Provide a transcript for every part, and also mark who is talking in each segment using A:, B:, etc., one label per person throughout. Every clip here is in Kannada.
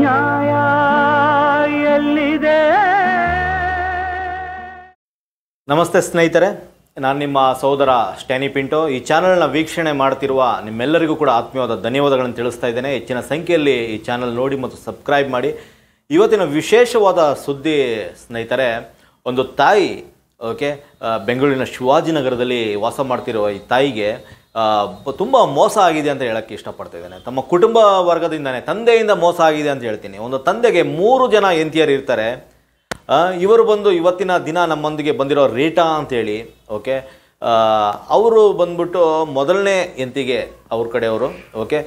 A: ನ್ಯಾಯ ಎಲ್ಲಿದೆ
B: ನಮಸ್ತೆ ಸ್ನೇಹಿತರೆ ನಾನು ನಿಮ್ಮ ಸಹೋದರ ಸ್ಟ್ಯಾನಿ ಪಿಂಟೋ ಈ ಚಾನಲ್ನ ವೀಕ್ಷಣೆ ಮಾಡ್ತಿರುವ ನಿಮ್ಮೆಲ್ಲರಿಗೂ ಕೂಡ ಆತ್ಮೀಯವಾದ ಧನ್ಯವಾದಗಳನ್ನು ತಿಳಿಸ್ತಾ ಇದ್ದೇನೆ ಹೆಚ್ಚಿನ ಸಂಖ್ಯೆಯಲ್ಲಿ ಈ ಚಾನಲ್ ನೋಡಿ ಮತ್ತು ಸಬ್ಸ್ಕ್ರೈಬ್ ಮಾಡಿ ಇವತ್ತಿನ ವಿಶೇಷವಾದ ಸುದ್ದಿ ಸ್ನೇಹಿತರೆ ಒಂದು ತಾಯಿ ಓಕೆ ಬೆಂಗಳೂರಿನ ಶಿವಾಜಿನಗರದಲ್ಲಿ ವಾಸ ಮಾಡ್ತಿರುವ ಈ ತಾಯಿಗೆ ತುಂಬ ಮೋಸ ಆಗಿದೆ ಅಂತ ಹೇಳೋಕ್ಕೆ ಇಷ್ಟಪಡ್ತಿದ್ದೇನೆ ತಮ್ಮ ಕುಟುಂಬ ವರ್ಗದಿಂದನೇ ತಂದೆಯಿಂದ ಮೋಸ ಆಗಿದೆ ಅಂತ ಹೇಳ್ತೀನಿ ಒಂದು ತಂದೆಗೆ ಮೂರು ಜನ ಎಂತಿಯರು ಇರ್ತಾರೆ ಇವರು ಬಂದು ಇವತ್ತಿನ ದಿನ ನಮ್ಮೊಂದಿಗೆ ಬಂದಿರೋ ರೀಟಾ ಅಂತೇಳಿ ಓಕೆ ಅವರು ಬಂದ್ಬಿಟ್ಟು ಮೊದಲನೇ ಎಂತಿಗೆ ಅವ್ರ ಕಡೆಯವರು ಓಕೆ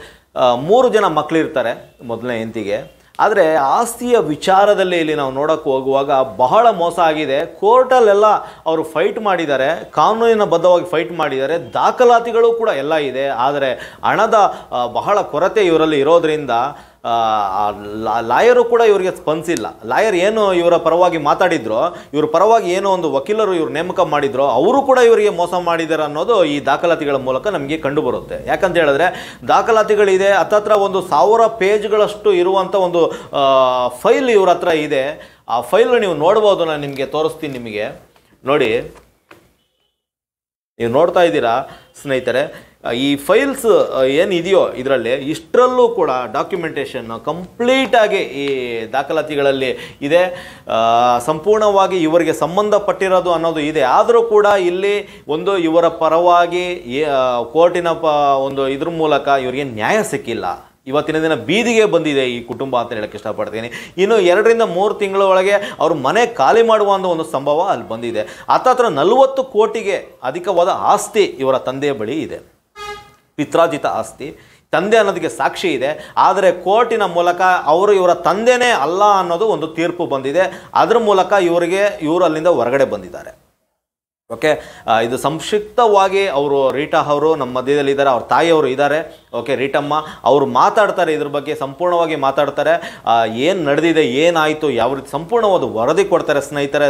B: ಮೂರು ಜನ ಮಕ್ಕಳಿರ್ತಾರೆ ಮೊದಲನೇ ಎಂತಿಗೆ ಆದರೆ ಆಸ್ತಿಯ ವಿಚಾರದಲ್ಲಿ ಇಲ್ಲಿ ನಾವು ನೋಡೋಕ್ಕೆ ಹೋಗುವಾಗ ಬಹಳ ಮೋಸ ಆಗಿದೆ ಕೋರ್ಟಲ್ಲೆಲ್ಲ ಅವರು ಫೈಟ್ ಮಾಡಿದ್ದಾರೆ ಕಾನೂನಿನ ಬದ್ಧವಾಗಿ ಫೈಟ್ ಮಾಡಿದ್ದಾರೆ ದಾಖಲಾತಿಗಳು ಕೂಡ ಎಲ್ಲ ಇದೆ ಆದರೆ ಹಣದ ಬಹಳ ಕೊರತೆ ಇವರಲ್ಲಿ ಇರೋದರಿಂದ ಲಾಯರು ಕೂಡ ಇವರಿಗೆ ಸ್ಪಂದಿಸಿಲ್ಲ ಲಾಯರ್ ಏನು ಇವರ ಪರವಾಗಿ ಮಾತಾಡಿದ್ರು ಇವ್ರ ಪರವಾಗಿ ಏನೋ ಒಂದು ವಕೀಲರು ಇವರು ನೇಮಕ ಮಾಡಿದ್ರು ಅವರು ಕೂಡ ಇವರಿಗೆ ಮೋಸ ಮಾಡಿದ್ದಾರೆ ಅನ್ನೋದು ಈ ದಾಖಲಾತಿಗಳ ಮೂಲಕ ನಮಗೆ ಕಂಡು ಬರುತ್ತೆ ಯಾಕಂತ ಹೇಳಿದ್ರೆ ದಾಖಲಾತಿಗಳಿದೆ ಹತ್ತತ್ರ ಒಂದು ಸಾವಿರ ಪೇಜ್ಗಳಷ್ಟು ಇರುವಂಥ ಒಂದು ಫೈಲ್ ಇವ್ರ ಹತ್ರ ಇದೆ ಆ ಫೈಲ್ ನೀವು ನೋಡ್ಬೋದು ನಾನು ನಿಮಗೆ ತೋರಿಸ್ತೀನಿ ನಿಮಗೆ ನೋಡಿ ನೀವು ನೋಡ್ತಾ ಇದ್ದೀರಾ ಸ್ನೇಹಿತರೆ ಈ ಫೈಲ್ಸ್ ಏನಿದೆಯೋ ಇದರಲ್ಲಿ ಇಷ್ಟರಲ್ಲೂ ಕೂಡ ಡಾಕ್ಯುಮೆಂಟೇಷನ್ ಕಂಪ್ಲೀಟಾಗಿ ಈ ದಾಖಲಾತಿಗಳಲ್ಲಿ ಇದೆ ಸಂಪೂರ್ಣವಾಗಿ ಇವರಿಗೆ ಸಂಬಂಧಪಟ್ಟಿರೋದು ಅನ್ನೋದು ಇದೆ ಆದರೂ ಕೂಡ ಇಲ್ಲಿ ಒಂದು ಇವರ ಪರವಾಗಿ ಕೋರ್ಟಿನ ಪ ಒಂದು ಇದ್ರ ಮೂಲಕ ಇವರಿಗೆ ನ್ಯಾಯ ಸಿಕ್ಕಿಲ್ಲ ಇವತ್ತಿನ ದಿನ ಬೀದಿಗೆ ಬಂದಿದೆ ಈ ಕುಟುಂಬ ಅಂತ ಹೇಳಕ್ಕೆ ಇಷ್ಟಪಡ್ತೀನಿ ಇನ್ನು ಎರಡರಿಂದ ಮೂರು ತಿಂಗಳ ಒಳಗೆ ಅವ್ರ ಮನೆ ಖಾಲಿ ಮಾಡುವಂಥ ಒಂದು ಸಂಭವ ಅಲ್ಲಿ ಬಂದಿದೆ ಆತ ಹತ್ರ ನಲವತ್ತು ಕೋಟಿಗೆ ಅಧಿಕವಾದ ಆಸ್ತಿ ಇವರ ತಂದೆಯ ಬಳಿ ಇದೆ ಪಿತ್ರಾಜಿತ ಆಸ್ತಿ ತಂದೆ ಅನ್ನೋದಕ್ಕೆ ಸಾಕ್ಷಿ ಇದೆ ಆದರೆ ಕೋರ್ಟಿನ ಮೂಲಕ ಅವರು ಇವರ ತಂದೆಯೇ ಅಲ್ಲ ಅನ್ನೋದು ಒಂದು ತೀರ್ಪು ಬಂದಿದೆ ಅದರ ಮೂಲಕ ಇವರಿಗೆ ಇವರು ಅಲ್ಲಿಂದ ಹೊರಗಡೆ ಬಂದಿದ್ದಾರೆ ಓಕೆ ಇದು ಸಂಕ್ಷಿಪ್ತವಾಗಿ ಅವರು ರೀಟಾ ಅವರು ನಮ್ಮ ಮಧ್ಯದಲ್ಲಿ ಇದ್ದಾರೆ ಅವ್ರ ತಾಯಿಯವರು ಇದ್ದಾರೆ ಓಕೆ ರೀಟಮ್ಮ ಅವರು ಮಾತಾಡ್ತಾರೆ ಇದ್ರ ಬಗ್ಗೆ ಸಂಪೂರ್ಣವಾಗಿ ಮಾತಾಡ್ತಾರೆ ಏನು ನಡೆದಿದೆ ಏನಾಯಿತು ಯಾವ ರೀತಿ ಸಂಪೂರ್ಣವಾದ ವರದಿ ಕೊಡ್ತಾರೆ ಸ್ನೇಹಿತರೆ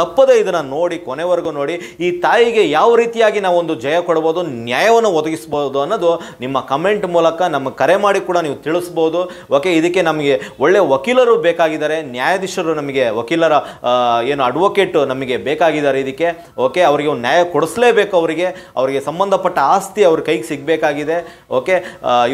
B: ತಪ್ಪದೇ ಇದನ್ನು ನೋಡಿ ಕೊನೆವರೆಗೂ ನೋಡಿ ಈ ತಾಯಿಗೆ ಯಾವ ರೀತಿಯಾಗಿ ನಾವೊಂದು ಜಯ ಕೊಡ್ಬೋದು ನ್ಯಾಯವನ್ನು ಒದಗಿಸ್ಬೋದು ಅನ್ನೋದು ನಿಮ್ಮ ಕಮೆಂಟ್ ಮೂಲಕ ನಮ್ಮ ಕರೆ ಮಾಡಿ ಕೂಡ ನೀವು ತಿಳಿಸ್ಬೋದು ಓಕೆ ಇದಕ್ಕೆ ನಮಗೆ ಒಳ್ಳೆಯ ವಕೀಲರು ಬೇಕಾಗಿದ್ದಾರೆ ನ್ಯಾಯಾಧೀಶರು ನಮಗೆ ವಕೀಲರ ಏನು ಅಡ್ವೊಕೇಟು ನಮಗೆ ಬೇಕಾಗಿದ್ದಾರೆ ಇದಕ್ಕೆ ಓಕೆ ಓಕೆ ಅವರಿಗೆ ಒಂದು ನ್ಯಾಯ ಕೊಡಿಸಲೇಬೇಕು ಅವರಿಗೆ ಅವರಿಗೆ ಸಂಬಂಧಪಟ್ಟ ಆಸ್ತಿ ಅವ್ರ ಕೈಗೆ ಸಿಗಬೇಕಾಗಿದೆ ಓಕೆ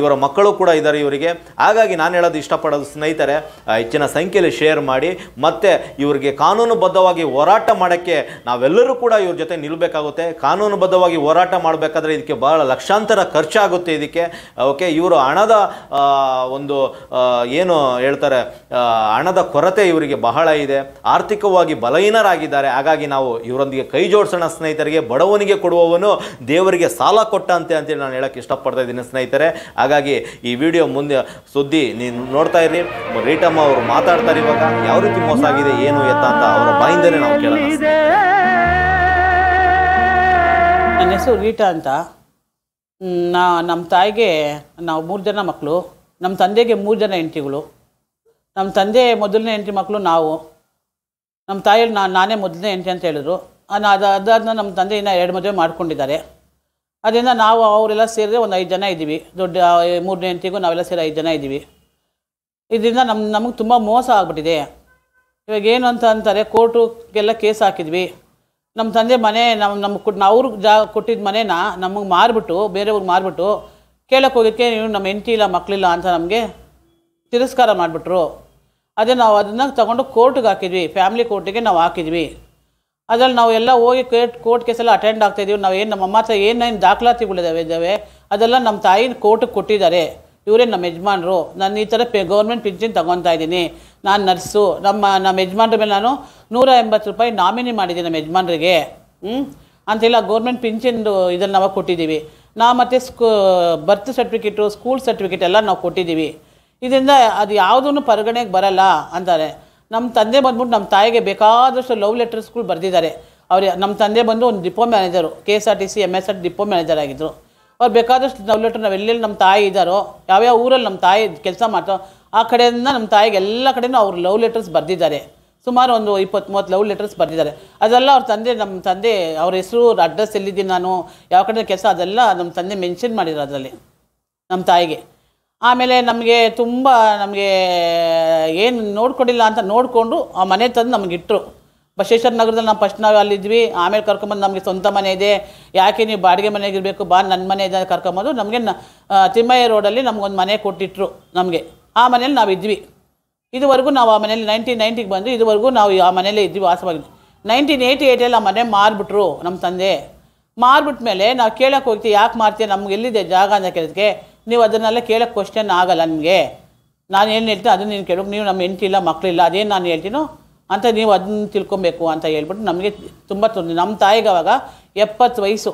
B: ಇವರ ಮಕ್ಕಳು ಕೂಡ ಇದ್ದಾರೆ ಇವರಿಗೆ ಹಾಗಾಗಿ ನಾನು ಹೇಳೋದು ಇಷ್ಟಪಡೋದು ಸ್ನೇಹಿತರೆ ಹೆಚ್ಚಿನ ಸಂಖ್ಯೆಯಲ್ಲಿ ಶೇರ್ ಮಾಡಿ ಮತ್ತು ಇವರಿಗೆ ಕಾನೂನುಬದ್ಧವಾಗಿ ಹೋರಾಟ ಮಾಡೋಕ್ಕೆ ನಾವೆಲ್ಲರೂ ಕೂಡ ಇವ್ರ ಜೊತೆ ನಿಲ್ಲಬೇಕಾಗುತ್ತೆ ಕಾನೂನುಬದ್ಧವಾಗಿ ಹೋರಾಟ ಮಾಡಬೇಕಾದ್ರೆ ಇದಕ್ಕೆ ಬಹಳ ಲಕ್ಷಾಂತರ ಖರ್ಚಾಗುತ್ತೆ ಇದಕ್ಕೆ ಓಕೆ ಇವರು ಹಣದ ಒಂದು ಏನು ಹೇಳ್ತಾರೆ ಹಣದ ಕೊರತೆ ಇವರಿಗೆ ಬಹಳ ಇದೆ ಆರ್ಥಿಕವಾಗಿ ಬಲಹೀನರಾಗಿದ್ದಾರೆ ಹಾಗಾಗಿ ನಾವು ಇವರೊಂದಿಗೆ ಕೈ ತೋರಿಸೋಣ ಸ್ನೇಹಿತರಿಗೆ ಬಡವನಿಗೆ ಕೊಡುವವನು ದೇವರಿಗೆ ಸಾಲ ಕೊಟ್ಟಂತೆ ಅಂತೇಳಿ ನಾನು ಹೇಳೋಕ್ಕೆ ಇಷ್ಟಪಡ್ತಾ ಇದ್ದೀನಿ ಸ್ನೇಹಿತರೆ ಹಾಗಾಗಿ ಈ ವಿಡಿಯೋ ಮುಂದೆ ಸುದ್ದಿ ನೀನು ನೋಡ್ತಾ ಇರಿ ರೀಟಮ್ಮ ಅವರು ಮಾತಾಡ್ತಾರೆ ಇವಾಗ ಯಾವ ರೀತಿ ಮೋಸ ಆಗಿದೆ ಏನು ಎತ್ತ ಅಂತ ಅವರ ಬಾಯಿಂದಲೇ ನಾವು ಕೇಳೋಣ
A: ನನ್ನ ಹೆಸರು ರೀಟಾ ಅಂತ ನಾ ನಮ್ಮ ತಾಯಿಗೆ ನಾವು ಮೂರು ಜನ ಮಕ್ಕಳು ನಮ್ಮ ತಂದೆಗೆ ಮೂರು ಜನ ಹೆಂಡ್ತಿಗಳು ನಮ್ಮ ತಂದೆ ಮೊದಲನೇ ಹೆಂಡತಿ ಮಕ್ಕಳು ನಾವು ನಮ್ಮ ತಾಯಿಯಲ್ಲಿ ನಾನು ನಾನೇ ಮೊದಲನೇ ಹೆಂಡತಿ ಅಂತ ಹೇಳಿದರು ಅದು ಅದನ್ನು ನಮ್ಮ ತಂದೆ ಇನ್ನು ಎರಡು ಮದುವೆ ಮಾಡ್ಕೊಂಡಿದ್ದಾರೆ ಅದರಿಂದ ನಾವು ಅವರೆಲ್ಲ ಸೇರಿದ್ರೆ ಒಂದು ಐದು ಜನ ಇದ್ದೀವಿ ದೊಡ್ಡ ಮೂರನೇ ಹೆಂಡತಿಗೂ ನಾವೆಲ್ಲ ಸೇರಿ ಐದು ಜನ ಇದ್ದೀವಿ ಇದರಿಂದ ನಮ್ಮ ನಮಗೆ ತುಂಬ ಮೋಸ ಆಗ್ಬಿಟ್ಟಿದೆ ಇವಾಗ ಏನು ಅಂತ ಅಂತಾರೆ ಕೋರ್ಟುಗೆಲ್ಲ ಕೇಸ್ ಹಾಕಿದ್ವಿ ನಮ್ಮ ತಂದೆ ಮನೆ ನಮ್ಮ ನಮ್ಮ ಕೊಟ್ಟು ಅವ್ರಿಗೆ ಜಾ ಕೊಟ್ಟಿದ್ದ ಮನೇನ ನಮಗೆ ಮಾರಿಬಿಟ್ಟು ಬೇರೆಯವ್ರಿಗೆ ಮಾರಿಬಿಟ್ಟು ಕೇಳಕ್ಕೆ ಹೋಗೋಕ್ಕೆ ನೀವು ನಮ್ಮ ಹೆಂಡತಿ ಇಲ್ಲ ಮಕ್ಕಳಿಲ್ಲ ಅಂತ ನಮಗೆ ತಿರಸ್ಕಾರ ಮಾಡಿಬಿಟ್ರು ಅದೇ ನಾವು ಅದನ್ನು ತಗೊಂಡು ಕೋರ್ಟಿಗೆ ಹಾಕಿದ್ವಿ ಫ್ಯಾಮಿಲಿ ಕೋರ್ಟಿಗೆ ನಾವು ಹಾಕಿದ್ವಿ ಅದ್ರಲ್ಲಿ ನಾವು ಎಲ್ಲ ಹೋಗಿ ಕೇಟ್ ಕೋರ್ಟ್ ಕೇಸೆಲ್ಲ ಅಟೆಂಡ್ ಆಗ್ತಾ ಇದೀವಿ ನಾವು ಏನು ನಮ್ಮ ಅಮ್ಮ ಹತ್ರ ಏನೇನು ದಾಖಲಾತಿಗಳಿದ್ದಾವೆ ಇದ್ದಾವೆ ಅದೆಲ್ಲ ನಮ್ಮ ತಾಯಿನ ಕೋರ್ಟಿಗೆ ಕೊಟ್ಟಿದ್ದಾರೆ ಇವರೇ ನಮ್ಮ ಯಜಮಾನರು ನಾನು ಈ ಥರ ಪೆ ಗೌರ್ಮೆಂಟ್ ಪಿಂಚಿನ್ ತೊಗೊತಾ ಇದ್ದೀನಿ ನಾನು ನರ್ಸು ನಮ್ಮ ನಮ್ಮ ಯಜಮಾನ್ರ ಮೇಲೆ ನಾನು ನೂರ ಎಂಬತ್ತು ರೂಪಾಯಿ ನಾಮಿನಿ ಮಾಡಿದ್ದೀನಿ ನಮ್ಮ ಯಜಮಾನ್ರಿಗೆ ಹ್ಞೂ ಅಂತೆಲ್ಲ ಗೌರ್ಮೆಂಟ್ ಪಿಂಚಿಂದು ಇದನ್ನು ನಾವು ಕೊಟ್ಟಿದ್ದೀವಿ ನಾವು ಮತ್ತು ಸ್ಕೂ ಬರ್ತ್ ಸರ್ಟಿಫಿಕೇಟು ಸ್ಕೂಲ್ ಸರ್ಟಿಫಿಕೇಟ್ ಎಲ್ಲ ನಾವು ಕೊಟ್ಟಿದ್ದೀವಿ ಇದರಿಂದ ಅದು ಯಾವುದೂ ಪರಿಗಣೆಗೆ ಬರಲ್ಲ ಅಂತಾರೆ ನಮ್ಮ ತಂದೆ ಬಂದ್ಬಿಟ್ಟು ನಮ್ಮ ತಾಯಿಗೆ ಬೇಕಾದಷ್ಟು ಲವ್ ಲೆಟರ್ಸ್ಗಳು ಬರೆದಿದ್ದಾರೆ ಅವ್ರು ನಮ್ಮ ತಂದೆ ಬಂದು ಒಂದು depot manager K S R T C M S R depot manager ಆಗಿದ್ದರು ಅವ್ರು ಬೇಕಾದಷ್ಟು ಲವ್ ಲೆಟರ್ ನಾವು ಎಲ್ಲೆಲ್ಲಿ ನಮ್ಮ ತಾಯಿ ಇದ್ದಾರೋ ಯಾವ್ಯಾವ ಊರಲ್ಲಿ ನಮ್ಮ ತಾಯಿ ಕೆಲಸ ಮಾಡ್ತಾರೋ ಆ ಕಡೆಯಿಂದ ನಮ್ಮ ತಾಯಿಗೆ ಎಲ್ಲ ಕಡೆಯೂ ಅವ್ರು ಲವ್ ಲೆಟರ್ಸ್ ಬರೆದಿದ್ದಾರೆ ಸುಮಾರು ಒಂದು ಇಪ್ಪತ್ತು ಮೂವತ್ತು ಲವ್ ಲೆಟರ್ಸ್ ಬರೆದಿದ್ದಾರೆ ಅದೆಲ್ಲ ಅವ್ರ ತಂದೆ ನಮ್ಮ ತಂದೆ ಅವ್ರ ಹೆಸರು ಅಡ್ರೆಸ್ ಎಲ್ಲಿದ್ದೀನಿ ನಾನು ಯಾವ ಕಡೆ ಕೆಲಸ ಅದೆಲ್ಲ ನಮ್ಮ ತಂದೆ ಮೆನ್ಷನ್ ಮಾಡಿದ್ರು ಅದರಲ್ಲಿ ನಮ್ಮ ತಾಯಿಗೆ ಆಮೇಲೆ ನಮಗೆ ತುಂಬ ನಮಗೆ ಏನು ನೋಡ್ಕೊಂಡಿಲ್ಲ ಅಂತ ನೋಡಿಕೊಂಡು ಆ ಮನೆ ತಂದು ನಮಗೆ ಇಟ್ಟರು ಬಸವೇಶ್ವರ ನಗರದಲ್ಲಿ ನಾವು ಫಸ್ಟ್ ನಾವು ಅಲ್ಲಿದ್ವಿ ಆಮೇಲೆ ಕರ್ಕೊಂಬಂದು ನಮಗೆ ಸ್ವಂತ ಮನೆ ಇದೆ ಯಾಕೆ ನೀವು ಬಾಡಿಗೆ ಮನೆಗೆ ಇರಬೇಕು ಬಾ ನನ್ನ ಮನೆ ಇದೆ ಕರ್ಕೊಂಬಂದು ನಮಗೆ ನ ತಿಮ್ಮಯ್ಯ ರೋಡಲ್ಲಿ ನಮಗೊಂದು ಮನೆ ಕೊಟ್ಟಿಟ್ರು ನಮಗೆ ಆ ಮನೇಲಿ ನಾವು ಇದ್ವಿ ಇದುವರೆಗೂ ನಾವು ಆ ಮನೇಲಿ ನೈನ್ಟೀನ್ ನೈಂಟಿಗೆ ಬಂದು ಇದುವರೆಗೂ ನಾವು ಆ ಮನೇಲೇ ಇದ್ವಿ ವಾಸವಾಗಿದ್ವಿ ನೈನ್ಟೀನ್ ಏಯ್ಟಿ ಏಯ್ಟಲ್ಲಿ ಆ ಮನೆ ಮಾರಿಬಿಟ್ರು ನಮ್ಮ ತಂದೆ ಮಾರ್ಬಿಟ್ಮೇಲೆ ನಾವು ಕೇಳೋಕೆ ಹೋಗ್ತೀವಿ ಯಾಕೆ ಮಾರ್ತೀಯ ನಮ್ಗೆ ಎಲ್ಲಿದೆ ಜಾಗ ಅಂತ ಕೇಳೋದಕ್ಕೆ ನೀವು ಅದನ್ನೆಲ್ಲ ಕೇಳೋಕ್ಕೆ ಕ್ವಶನ್ ಆಗಲ್ಲ ನನಗೆ ನಾನು ಏನು ಹೇಳ್ತೀನಿ ಅದನ್ನ ನೀನು ಕೇಳೋಕೆ ನೀವು ನಮ್ಮ ಹೆಂಡ್ತಿಲ್ಲ ಮಕ್ಕಳಿಲ್ಲ ಅದೇನು ನಾನು ಹೇಳ್ತೀನೋ ಅಂತ ನೀವು ಅದನ್ನ ತಿಳ್ಕೊಬೇಕು ಅಂತ ಹೇಳ್ಬಿಟ್ಟು ನಮಗೆ ತುಂಬ ತೊಂದರೆ ನಮ್ಮ ತಾಯಿಗೆ ಅವಾಗ ಎಪ್ಪತ್ತು ವಯಸ್ಸು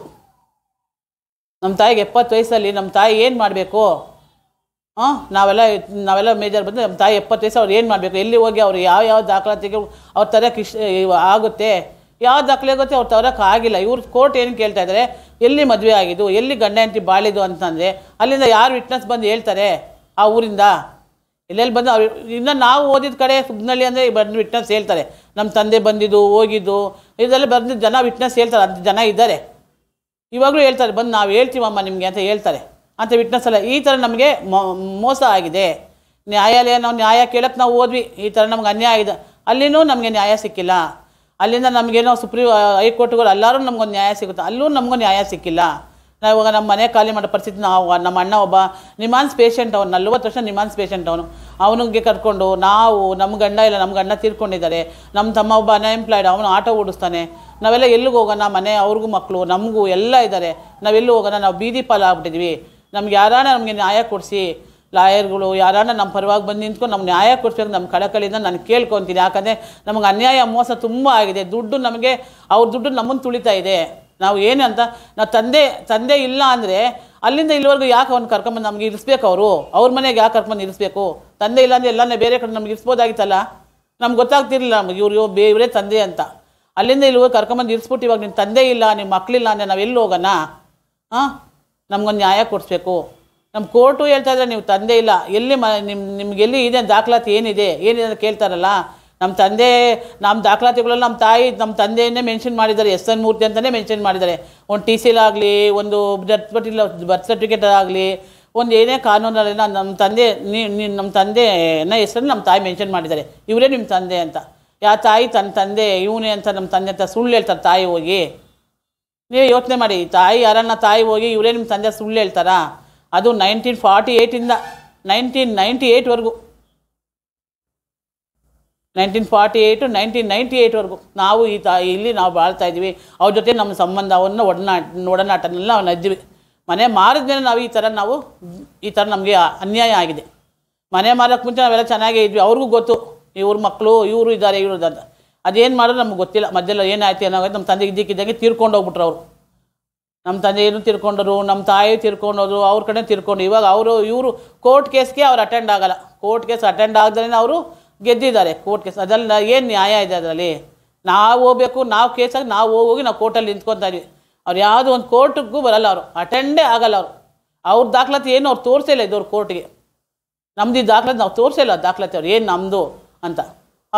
A: ನಮ್ಮ ತಾಯಿಗೆ ಎಪ್ಪತ್ತು ವಯಸ್ಸಲ್ಲಿ ನಮ್ಮ ತಾಯಿ ಏನು ಮಾಡಬೇಕು ಹಾಂ ನಾವೆಲ್ಲ ನಾವೆಲ್ಲ ಮೇಜರ್ ಬಂದು ನಮ್ಮ ತಾಯಿ ಎಪ್ಪತ್ತು ವಯಸ್ಸು ಅವ್ರು ಏನು ಮಾಡಬೇಕು ಎಲ್ಲಿ ಹೋಗಿ ಅವ್ರು ಯಾವ ಯಾವ ದಾಖಲಾತಿಗೆ ಅವ್ರ ತರಕ್ಕೆ ಇಷ್ಟ ಆಗುತ್ತೆ ಯಾವ ದಾಖಲೆ ಗೊತ್ತೆ ಅವ್ರು ಆಗಿಲ್ಲ ಇವ್ರು ಕೋರ್ಟ್ ಏನು ಕೇಳ್ತಾ ಇದ್ದಾರೆ ಎಲ್ಲಿ ಮದುವೆ ಆಗಿದ್ದು ಎಲ್ಲಿ ಗಂಡ ಹೆಂಡತಿ ಬಾಳಿದ್ದು ಅಂತಂದರೆ ಅಲ್ಲಿಂದ ಯಾರು ವಿಟ್ನೆಸ್ ಬಂದು ಹೇಳ್ತಾರೆ ಆ ಊರಿಂದ ಎಲ್ಲೆಲ್ಲಿ ಬಂದು ಅವ್ರು ಇನ್ನು ನಾವು ಓದಿದ ಕಡೆ ಸುಬ್ನಳ್ಳಿ ಅಂದರೆ ಬಂದು ವಿಟ್ನೆಸ್ ಹೇಳ್ತಾರೆ ನಮ್ಮ ತಂದೆ ಬಂದಿದ್ದು ಹೋಗಿದ್ದು ಇದೆಲ್ಲ ಬಂದು ಜನ ವಿಟ್ನೆಸ್ ಹೇಳ್ತಾರೆ ಅಂತ ಜನ ಇದ್ದಾರೆ ಇವಾಗಲೂ ಹೇಳ್ತಾರೆ ಬಂದು ನಾವು ಹೇಳ್ತೀವಮ್ಮ ನಿಮಗೆ ಅಂತ ಹೇಳ್ತಾರೆ ಅಂತ ವಿಟ್ನೆಸ್ ಅಲ್ಲ ಈ ಥರ ನಮಗೆ ಮೋಸ ಆಗಿದೆ ನ್ಯಾಯಾಲಯ ನಾವು ನ್ಯಾಯ ಕೇಳೋಕ್ಕೆ ನಾವು ಓದ್ವಿ ಈ ಥರ ನಮ್ಗೆ ಅನ್ಯಾಯ ಆಗಿದೆ ಅಲ್ಲಿನೂ ನಮಗೆ ನ್ಯಾಯ ಸಿಕ್ಕಿಲ್ಲ ಅಲ್ಲಿಂದ ನಮಗೇನೋ ಸುಪ್ರೀಂ ಹೈಕೋರ್ಟ್ಗಳು ಎಲ್ಲರೂ ನಮಗೊಂದು ನ್ಯಾಯ ಸಿಗುತ್ತೆ ಅಲ್ಲೂ ನಮಗೂ ನ್ಯಾಯ ಸಿಕ್ಕಿಲ್ಲ ನಾವು ಇವಾಗ ನಮ್ಮ ಮನೆ ಖಾಲಿ ಮಾಡೋ ಪರಿಸ್ಥಿತಿ ನಾವು ನಮ್ಮ ಅಣ್ಣ ಒಬ್ಬ ನಿಮಾನ್ಸ್ ಪೇಷೆಂಟ್ ಅವನು ನಲ್ವತ್ತು ವರ್ಷ ನಿಮಾನ್ಸ್ ಪೇಷೆಂಟ್ ಅವನು ಅವನಿಗೆ ಕರ್ಕೊಂಡು ನಾವು ನಮ್ಮ ಗಂಡ ಇಲ್ಲ ನಮ್ಮ ಗಂಡ ತೀರ್ಕೊಂಡಿದ್ದಾರೆ ನಮ್ಮ ತಮ್ಮ ಒಬ್ಬ ಅನ್ಎಂಪ್ಲಾಯ್ಡ್ ಅವನು ಆಟೋ ಓಡಿಸ್ತಾನೆ ನಾವೆಲ್ಲ ಎಲ್ಲಿಗೆ ಹೋಗೋಣ ಮನೆ ಅವ್ರಿಗೂ ಮಕ್ಕಳು ನಮಗೂ ಎಲ್ಲ ಇದ್ದಾರೆ ನಾವೆಲ್ಲೂ ಹೋಗೋಣ ನಾವು ಬೀದಿ ಪಾಲು ಆಗ್ಬಿಟ್ಟಿದ್ವಿ ನಮ್ಗೆ ಯಾರಾನ ನಮಗೆ ನ್ಯಾಯ ಕೊಡಿಸಿ ಲಾಯರ್ಗಳು ಯಾರನ್ನ ನಮ್ಮ ಪರವಾಗಿ ಬಂದು ನಿಂತ್ಕೊಂಡು ನಮ್ಮ ನ್ಯಾಯ ಕೊಡಿಸ್ಬೇಕು ನಮ್ಮ ಕಳಕಳಿಯಿಂದ ನಾನು ಕೇಳ್ಕೊತೀನಿ ಯಾಕಂದರೆ ನಮಗೆ ಅನ್ಯಾಯ ಮೋಸ ತುಂಬ ಆಗಿದೆ ದುಡ್ಡು ನಮಗೆ ಅವ್ರ ದುಡ್ಡು ನಮ್ಮನ್ನು ತುಳಿತಾ ಇದೆ ನಾವು ಅಂತ ನಾವು ತಂದೆ ತಂದೆ ಇಲ್ಲ ಅಂದರೆ ಅಲ್ಲಿಂದ ಇಲ್ಲಿವರೆಗೂ ಯಾಕೆ ಅವ್ನು ಕರ್ಕೊಂಬಂದು ನಮಗೆ ಇರಿಸ್ಬೇಕು ಅವರು ಅವ್ರ ಮನೆಗೆ ಯಾಕೆ ಕರ್ಕೊಂಡು ಇರಿಸ್ಬೇಕು ತಂದೆ ಇಲ್ಲ ಅಂದರೆ ಎಲ್ಲನೇ ಬೇರೆ ಕಡೆ ನಮ್ಗೆ ಇರಿಸ್ಬೋದಾಗಿತ್ತಲ್ಲ ನಮ್ಗೆ ಗೊತ್ತಾಗ್ತಿರ್ಲಿಲ್ಲ ನಮಗೆ ಇವ್ರು ಬೇ ಇವರೇ ತಂದೆ ಅಂತ ಅಲ್ಲಿಂದ ಇಲ್ಲಿವರೆಗೆ ಕರ್ಕೊಂಬಂದು ಇರಿಸ್ಬಿಟ್ಟು ಇವಾಗ ನಿನ್ನ ತಂದೆ ಇಲ್ಲ ನಿಮ್ಮ ಮಕ್ಕಳಿಲ್ಲ ಅಂದರೆ ನಾವು ಎಲ್ಲಿ ಹೋಗೋಣ ಹಾಂ ನಮ್ಗೊಂದು ನ್ಯಾಯ ಕೊಡಿಸ್ಬೇಕು ನಮ್ಮ ಕೋರ್ಟು ಹೇಳ್ತಾ ಇದ್ದಾರೆ ನೀವು ತಂದೆ ಇಲ್ಲ ಎಲ್ಲಿ ಮ ನಿಮ್ಮ ನಿಮಗೆಲ್ಲಿ ಇದೆ ದಾಖಲಾತಿ ಏನಿದೆ ಏನಿದೆ ಅಂತ ಕೇಳ್ತಾರಲ್ಲ ನಮ್ಮ ತಂದೆ ನಮ್ಮ ದಾಖಲಾತಿಗಳಲ್ಲಿ ನಮ್ಮ ತಾಯಿ ನಮ್ಮ ತಂದೆಯನ್ನೇ ಮೆನ್ಷನ್ ಮಾಡಿದ್ದಾರೆ ಎಸ್ ಎನ್ ಮೂರ್ತಿ ಅಂತಲೇ ಮೆನ್ಷನ್ ಮಾಡಿದ್ದಾರೆ ಒಂದು ಟಿ ಸಿಲಾಗಲಿ ಒಂದು ಡೆತ್ ಇಲ್ಲ ಬರ್ತ್ ಸರ್ಟಿಫಿಕೇಟ್ ಆಗಲಿ ಒಂದು ಏನೇ ಕಾನೂನಲ್ಲಿ ನಮ್ಮ ತಂದೆ ನಮ್ಮ ತಂದೆನ ಹೆಸರನ್ನು ನಮ್ಮ ತಾಯಿ ಮೆನ್ಷನ್ ಮಾಡಿದ್ದಾರೆ ಇವರೇ ನಿಮ್ಮ ತಂದೆ ಅಂತ ಯಾವ ತಾಯಿ ತನ್ನ ತಂದೆ ಇವನೇ ಅಂತ ನಮ್ಮ ತಂದೆ ಅಂತ ಸುಳ್ಳು ಹೇಳ್ತಾರೆ ತಾಯಿ ಹೋಗಿ ನೀವು ಯೋಚನೆ ಮಾಡಿ ತಾಯಿ ಯಾರನ್ನ ತಾಯಿ ಹೋಗಿ ಇವರೇ ನಿಮ್ಮ ತಂದೆ ಸುಳ್ಳು ಹೇಳ್ತಾರಾ ಅದು ನೈನ್ಟೀನ್ ಫಾರ್ಟಿ ಏಯ್ಟಿಂದ ನೈನ್ಟೀನ್ ನೈಂಟಿ ಏಯ್ಟ್ವರೆಗೂ nineteen forty eight nineteen ninety ಏಯ್ಟ್ವರೆಗೂ ನಾವು ಈ ತಾ ಇಲ್ಲಿ ನಾವು ಬಾಳ್ತಾ ಇದ್ವಿ ಅವ್ರ ಜೊತೆ ನಮ್ಮ ಸಂಬಂಧವನ್ನು ಒಡನಾಟ ಒಡನಾಟನೆಲ್ಲ ನಾವು ನದ್ವಿ ಮನೆ ಮೇಲೆ ನಾವು ಈ ಥರ ನಾವು ಈ ಥರ ನಮಗೆ ಅನ್ಯಾಯ ಆಗಿದೆ ಮನೆ ಮಾರೋಕ್ಕೆ ಮುಂಚೆ ನಾವೆಲ್ಲ ಚೆನ್ನಾಗೇ ಇದ್ವಿ ಅವ್ರಿಗೂ ಗೊತ್ತು ಇವ್ರ ಮಕ್ಕಳು ಇವರು ಇದ್ದಾರೆ ಇವರು ಅದೇನು ಮಾಡೋದು ನಮ್ಗೆ ಗೊತ್ತಿಲ್ಲ ಮಧ್ಯೆಲ್ಲ ಏನಾಯ್ತು ಏನಾಗುತ್ತೆ ನಮ್ಮ ತಂದೆ ಇದ್ದಕ್ಕಿದ್ದಂಗೆ ತೀರ್ಕೊಂಡು ಹೋಗ್ಬಿಟ್ರು ಅವರು ನಮ್ಮ ತಂದೆಯೂ ತಿರ್ಕೊಂಡರು ನಮ್ಮ ತಾಯಿ ತಿರ್ಕೊಂಡೋರು ಅವ್ರ ಕಡೆ ತಿರ್ಕೊಂಡು ಇವಾಗ ಅವರು ಇವರು ಕೋರ್ಟ್ ಕೇಸ್ಗೆ ಅವ್ರು ಅಟೆಂಡ್ ಆಗಲ್ಲ ಕೋರ್ಟ್ ಕೇಸ್ ಅಟೆಂಡ್ ಆಗದೇ ಅವರು ಗೆದ್ದಿದ್ದಾರೆ ಕೋರ್ಟ್ ಕೇಸ್ ಅದರಲ್ಲಿ ಏನು ನ್ಯಾಯ ಇದೆ ಅದರಲ್ಲಿ ನಾವು ಹೋಗ್ಬೇಕು ನಾವು ಕೇಸಾಗಿ ನಾವು ಹೋಗಿ ನಾವು ಕೋರ್ಟಲ್ಲಿ ನಿಂತ್ಕೊತಾ ಇದ್ವಿ ಅವ್ರು ಯಾವುದೋ ಒಂದು ಕೋರ್ಟ್ಗೂ ಬರಲ್ಲ ಅವರು ಅಟೆಂಡೇ ಆಗಲ್ಲ ಅವರು ಅವ್ರ ದಾಖಲಾತಿ ಏನು ಅವ್ರು ತೋರಿಸಿಲ್ಲ ಇದ್ದವ್ರು ಕೋರ್ಟ್ಗೆ ನಮ್ಮದು ಈ ದಾಖಲಾತಿ ನಾವು ತೋರಿಸಿಲ್ಲ ದಾಖಲಾತಿ ಅವ್ರು ಏನು ನಮ್ಮದು ಅಂತ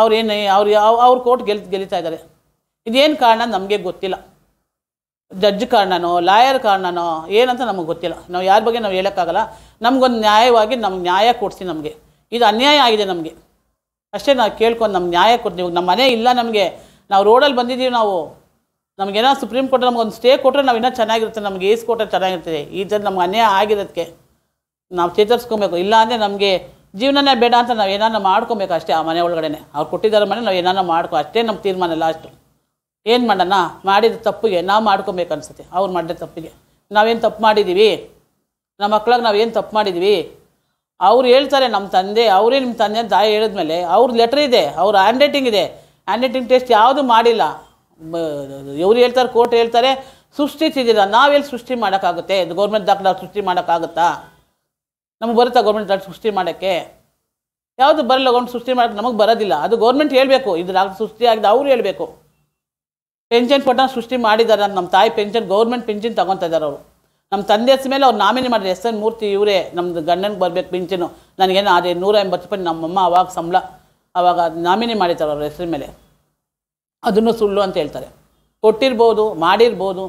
A: ಅವ್ರು ಏನು ಅವ್ರು ಯಾವ ಅವ್ರ ಕೋರ್ಟ್ ಗೆಲ್ ಗೆಲ್ತಾ ಇದ್ದಾರೆ ಇದೇನು ಕಾರಣ ನಮಗೆ ಗೊತ್ತಿಲ್ಲ ಜಡ್ಜ್ ಕಾರಣನೋ ಲಾಯರ್ ಕಾರಣನೋ ಏನಂತ ನಮಗೆ ಗೊತ್ತಿಲ್ಲ ನಾವು ಯಾರ ಬಗ್ಗೆ ನಾವು ಹೇಳೋಕ್ಕಾಗಲ್ಲ ನಮಗೊಂದು ನ್ಯಾಯವಾಗಿ ನಮ್ಮ ನ್ಯಾಯ ಕೊಡಿಸಿ ನಮಗೆ ಇದು ಅನ್ಯಾಯ ಆಗಿದೆ ನಮಗೆ ಅಷ್ಟೇ ನಾವು ಕೇಳ್ಕೊಂಡು ನಮ್ಮ ನ್ಯಾಯ ಕೊಡ್ತೀವಿ ನಮ್ಮ ಮನೆ ಇಲ್ಲ ನಮಗೆ ನಾವು ರೋಡಲ್ಲಿ ಬಂದಿದ್ದೀವಿ ನಾವು ನಮಗೇನೋ ಸುಪ್ರೀಂ ಕೋರ್ಟ್ ನಮಗೊಂದು ಸ್ಟೇ ಕೊಟ್ಟರೆ ನಾವು ಇನ್ನೂ ಚೆನ್ನಾಗಿರುತ್ತೆ ನಮಗೆ ಈಸ್ ಕೊಟ್ಟರೆ ಚೆನ್ನಾಗಿರ್ತದೆ ಈ ಜನ ನಮ್ಗೆ ಅನ್ಯಾಯ ಆಗಿರೋದಕ್ಕೆ ನಾವು ಚೇತರಿಸ್ಕೊಬೇಕು ಅಂದರೆ ನಮಗೆ ಜೀವನನೇ ಬೇಡ ಅಂತ ನಾವು ಏನಾರು ಮಾಡ್ಕೊಬೇಕು ಅಷ್ಟೇ ಆ ಮನೆ ಒಳಗಡೆ ಅವ್ರು ಕೊಟ್ಟಿದ್ದಾರೆ ಮನೆ ನಾವು ಏನಾರು ಮಾಡ್ಕೊ ಅಷ್ಟೇ ನಮ್ಮ ತೀರ್ಮಾನ ಲಾಸ್ಟು ಏನು ಮಾಡೋಣ ಮಾಡಿದ ತಪ್ಪಿಗೆ ನಾವು ಮಾಡ್ಕೊಬೇಕು ಅನಿಸುತ್ತೆ ಅವ್ರು ಮಾಡಿದ ತಪ್ಪಿಗೆ ನಾವೇನು ತಪ್ಪು ಮಾಡಿದ್ದೀವಿ ನಮ್ಮ ಮಕ್ಳಿಗೆ ನಾವೇನು ತಪ್ಪು ಮಾಡಿದ್ದೀವಿ ಅವ್ರು ಹೇಳ್ತಾರೆ ನಮ್ಮ ತಂದೆ ಅವರೇ ನಿಮ್ಮ ತಂದೆ ಅಂತ ತಾಯಿ ಹೇಳಿದ್ಮೇಲೆ ಅವ್ರ ಲೆಟ್ರ್ ಇದೆ ಅವ್ರ ಹ್ಯಾಂಡ್ ರೈಟಿಂಗ್ ಇದೆ ಹ್ಯಾಂಡ್ ರೈಟಿಂಗ್ ಟೆಸ್ಟ್ ಯಾವುದು ಮಾಡಿಲ್ಲ ಇವ್ರು ಹೇಳ್ತಾರೆ ಕೋರ್ಟ್ ಹೇಳ್ತಾರೆ ಸೃಷ್ಟಿಸಿದ್ದೀರ ನಾವೆಲ್ಲಿ ಸೃಷ್ಟಿ ಮಾಡೋಕ್ಕಾಗುತ್ತೆ ಇದು ಗೌರ್ಮೆಂಟ್ ದಾಖಲೆ ಸೃಷ್ಟಿ ಮಾಡೋಕ್ಕಾಗುತ್ತಾ ನಮಗೆ ಬರುತ್ತಾ ಗೌರ್ಮೆಂಟ್ ದಾಖಲೆ ಸೃಷ್ಟಿ ಮಾಡೋಕ್ಕೆ ಯಾವುದು ಬರಲ್ಲ ಗೌರ್ಮೆಂಟ್ ಸೃಷ್ಟಿ ಮಾಡೋಕ್ಕೆ ನಮಗೆ ಬರೋದಿಲ್ಲ ಅದು ಗೌರ್ಮೆಂಟ್ ಹೇಳಬೇಕು ಇದು ಸೃಷ್ಟಿಯಾಗಿದೆ ಅವರು ಹೇಳಬೇಕು ಪೆನ್ಷನ್ ಕೊಟ್ಟು ಸೃಷ್ಟಿ ಮಾಡಿದ್ದಾರೆ ನಮ್ಮ ತಾಯಿ ಪೆನ್ಷನ್ ಗೌರ್ಮೆಂಟ್ ಪೆನ್ಷನ್ ತೊಗೊತಾ ಇದ್ದಾರೆ ಅವರು ನಮ್ಮ ತಂದೆ ಹೆಸರು ಮೇಲೆ ಅವ್ರು ನಾಮಿನಿ ಮಾಡಿದ್ರು ಎಸ್ ಎನ್ ಮೂರ್ತಿ ಇವರೇ ನಮ್ಮದು ಗಂಡನಿಗೆ ಬರಬೇಕು ಪಿಂಚನು ನನಗೇನು ಅದೇ ನೂರ ಎಂಬತ್ತು ರೂಪಾಯಿ ನಮ್ಮಮ್ಮ ಅವಾಗ ಸಂಬಳ ಅವಾಗ ನಾಮಿನಿ ಮಾಡಿದ್ದಾರೆ ಅವ್ರ ಹೆಸರಿನ ಮೇಲೆ ಅದನ್ನು ಸುಳ್ಳು ಅಂತ ಹೇಳ್ತಾರೆ ಕೊಟ್ಟಿರ್ಬೋದು ಮಾಡಿರ್ಬೋದು